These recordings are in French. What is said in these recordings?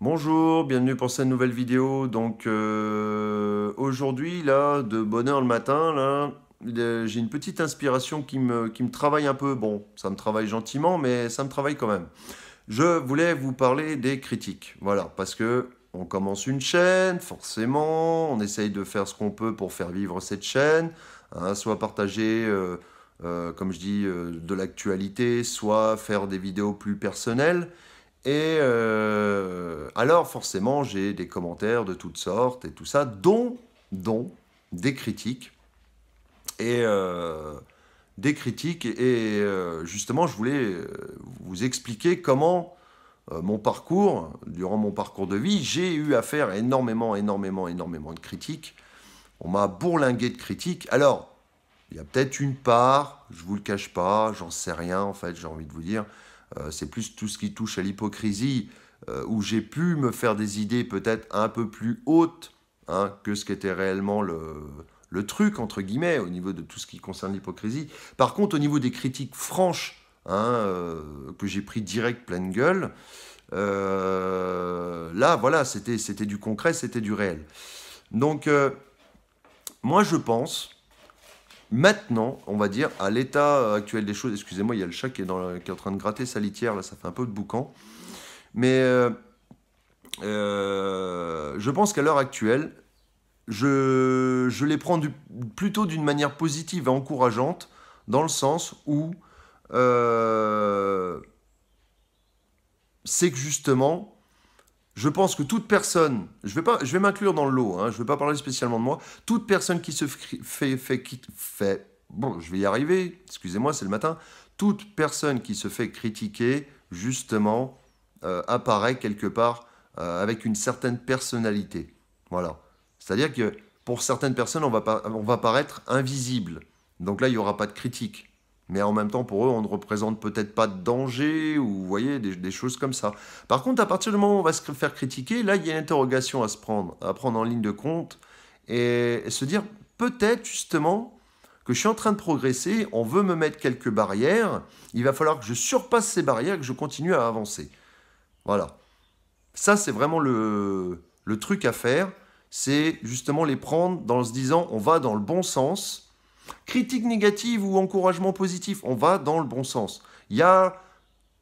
Bonjour, bienvenue pour cette nouvelle vidéo. Donc euh, aujourd'hui, là, de bonne heure le matin, j'ai une petite inspiration qui me, travaille un peu. Bon, ça me travaille gentiment, mais ça me travaille quand même. Je voulais vous parler des critiques. Voilà, parce que on commence une chaîne, forcément, on essaye de faire ce qu'on peut pour faire vivre cette chaîne, hein, soit partager. Euh, euh, comme je dis, de l'actualité, soit faire des vidéos plus personnelles. Et euh, alors, forcément, j'ai des commentaires de toutes sortes et tout ça, dont, dont des critiques. Et euh, des critiques. Et euh, justement, je voulais vous expliquer comment mon parcours, durant mon parcours de vie, j'ai eu à faire énormément, énormément, énormément de critiques. On m'a bourlingué de critiques. Alors, il y a peut-être une part, je vous le cache pas, j'en sais rien en fait, j'ai envie de vous dire, euh, c'est plus tout ce qui touche à l'hypocrisie, euh, où j'ai pu me faire des idées peut-être un peu plus hautes hein, que ce qu'était réellement le, truc, entre guillemets, au niveau de tout ce qui concerne l'hypocrisie. Par contre, au niveau des critiques franches, hein, euh, que j'ai pris direct pleine gueule, là, voilà, c'était du concret, c'était du réel. Donc, moi, je pense Maintenant, on va dire, à l'état euh, actuel des choses, excusez-moi, il y a le chat qui est, en train de gratter sa litière, là ça fait un peu de boucan. Mais euh, euh, je pense qu'à l'heure actuelle, je, les prends plutôt d'une manière positive et encourageante, dans le sens où c'est que justement, je pense que toute personne, je vais, pas, je vais m'inclure dans le lot, hein, je ne vais pas parler spécialement de moi, toute personne qui se fait, bon, je vais y arriver, excusez-moi, c'est le matin, toute personne qui se fait critiquer, justement, euh, apparaît quelque part euh, avec une certaine personnalité. Voilà. C'est-à-dire que pour certaines personnes, on va, on va paraître invisible. Donc là, il n'y aura pas de critique mais en même temps pour eux on ne représente peut-être pas de danger ou vous voyez des, choses comme ça. Par contre à partir du moment où on va se faire critiquer, là il y a une interrogation à se prendre, à prendre en ligne de compte et, se dire peut-être justement que je suis en train de progresser, on veut me mettre quelques barrières, il va falloir que je surpasse ces barrières, que je continue à avancer. Voilà. Ça c'est vraiment le, truc à faire, c'est justement les prendre dans se disant on va dans le bon sens Critique négative ou encouragement positif, on va dans le bon sens. Il y a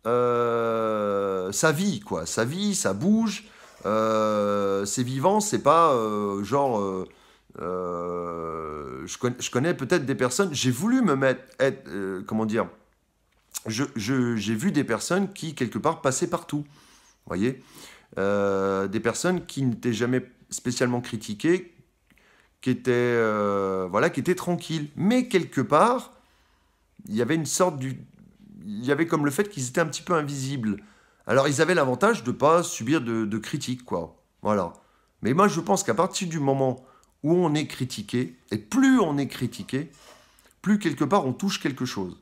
euh, sa vie, quoi. Sa vie, ça bouge, euh, c'est vivant, c'est pas euh, genre. je connais, peut-être des personnes, j'ai voulu me mettre, comment dire, j'ai vu des personnes qui, quelque part, passaient partout. Vous voyez Des personnes qui n'étaient jamais spécialement critiquées, qui était, euh, voilà, qui était tranquille. Mais quelque part, il y avait une sorte du. Il y avait comme le fait qu'ils étaient un petit peu invisibles. Alors ils avaient l'avantage de pas subir de, de critiques, quoi. Voilà. Mais moi je pense qu'à partir du moment où on est critiqué, et plus on est critiqué, plus quelque part on touche quelque chose.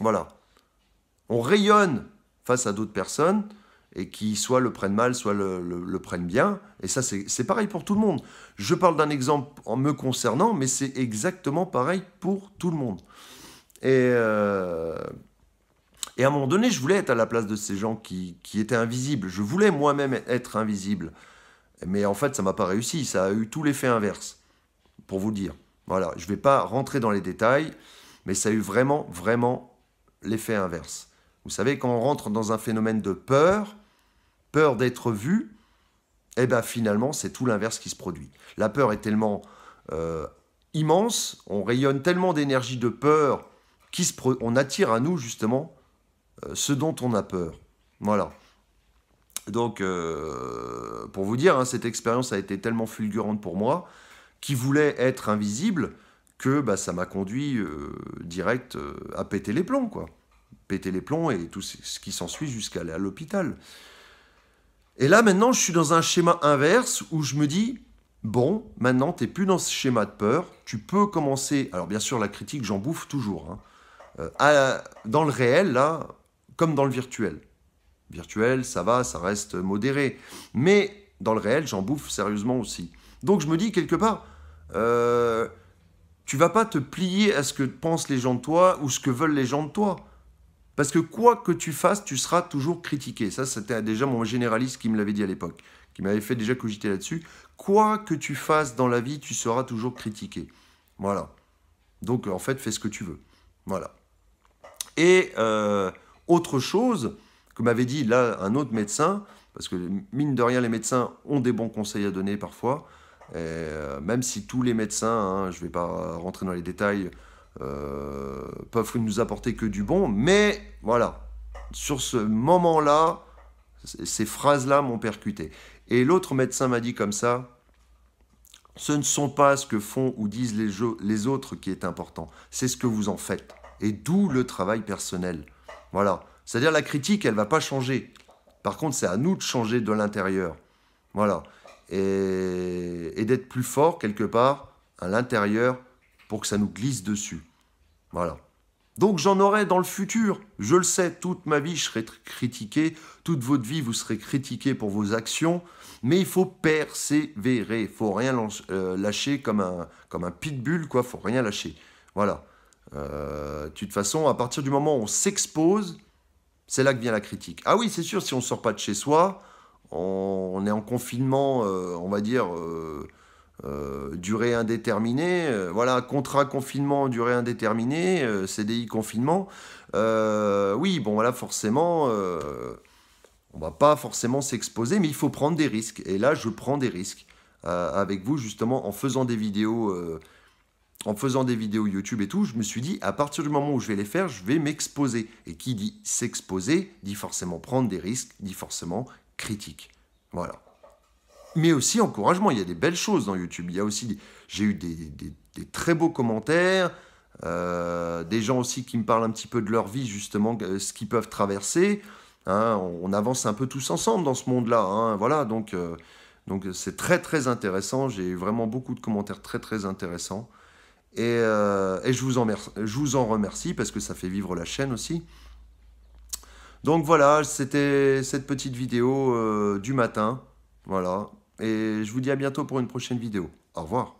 Voilà. On rayonne face à d'autres personnes, et qui soit le prennent mal, soit le, prennent bien. Et ça, c'est pareil pour tout le monde. Je parle d'un exemple en me concernant, mais c'est exactement pareil pour tout le monde. Et, euh, et à un moment donné, je voulais être à la place de ces gens qui, étaient invisibles. Je voulais moi-même être invisible. Mais en fait, ça m'a pas réussi. Ça a eu tout l'effet inverse, pour vous dire. Voilà, je ne vais pas rentrer dans les détails, mais ça a eu vraiment, vraiment l'effet inverse. Vous savez, quand on rentre dans un phénomène de peur, peur d'être vu, eh bien finalement, c'est tout l'inverse qui se produit. La peur est tellement euh, immense, on rayonne tellement d'énergie de peur qu'on attire à nous justement euh, ce dont on a peur. Voilà. Donc, euh, pour vous dire, hein, cette expérience a été tellement fulgurante pour moi, qui voulait être invisible, que bah, ça m'a conduit direct à péter les plombs, quoi péter les plombs et tout ce qui s'ensuit jusqu'à aller à l'hôpital. Et là, maintenant, je suis dans un schéma inverse où je me dis, bon, maintenant, tu n'es plus dans ce schéma de peur, tu peux commencer. Alors, bien sûr, la critique, j'en bouffe toujours. Hein. Euh, dans le réel, là, comme dans le virtuel. Virtuel, ça va, ça reste modéré. Mais dans le réel, j'en bouffe sérieusement aussi. Donc, je me dis, quelque part, tu euh, tu vas pas te plier à ce que pensent les gens de toi ou ce que veulent les gens de toi. Parce que quoi que tu fasses, tu seras toujours critiqué. Ça, c'était déjà mon généraliste qui me l'avait dit à l'époque, qui m'avait fait déjà cogiter là-dessus. Quoi que tu fasses dans la vie, tu seras toujours critiqué. Voilà. Donc, en fait, fais ce que tu veux. Voilà. Et euh, autre chose que m'avait dit là un autre médecin, parce que mine de rien, les médecins ont des bons conseils à donner parfois, euh, même si tous les médecins, hein, je ne vais pas rentrer dans les détails, peuvent nous apporter que du bon, mais voilà, sur ce moment-là, ces phrases-là m'ont percuté. Et l'autre médecin m'a dit comme ça, ce ne sont pas ce que font ou disent les, les autres qui est important, c'est ce que vous en faites. Et d'où le travail personnel. Voilà. C'est-à-dire la critique, elle ne va pas changer. Par contre, c'est à nous de changer de l'intérieur. Voilà. et d'être plus fort quelque part à l'intérieur pour que ça nous glisse dessus. Voilà. Donc j'en aurai dans le futur, je le sais, toute ma vie je serai critiqué, toute votre vie vous serez critiqué pour vos actions, mais il faut persévérer, il faut rien euh, lâcher comme un, comme un pitbull, quoi, faut rien lâcher. Voilà. Euh, de toute façon, à partir du moment où on s'expose, c'est là que vient la critique. Ah oui, c'est sûr, si on ne sort pas de chez soi, on, est en confinement, euh, on va dire... Euh, durée indéterminée, euh, voilà, contrat confinement, durée indéterminée, euh, CDI confinement. oui, bon, voilà, forcément, on va pas forcément s'exposer, mais il faut prendre des risques. Et là, je prends des risques avec vous, justement, en faisant des vidéos. en faisant des vidéos YouTube et tout, je me suis dit, à partir du moment où je vais les faire, je vais m'exposer. Et qui dit s'exposer, dit forcément prendre des risques, dit forcément critique. Voilà mais aussi encouragement. Il y a des belles choses dans YouTube. Il y a aussi, j'ai eu des, très beaux commentaires, euh, des gens aussi qui me parlent un petit peu de leur vie, justement, ce qu'ils peuvent traverser. Hein. on, avance un peu tous ensemble dans ce monde-là. Hein. voilà, donc euh, donc c'est très très intéressant. J'ai eu vraiment beaucoup de commentaires très très intéressants. Et, euh, et je, vous en je vous en remercie parce que ça fait vivre la chaîne aussi. Donc voilà, c'était cette petite vidéo du matin. Voilà, et je vous dis à bientôt pour une prochaine vidéo. Au revoir.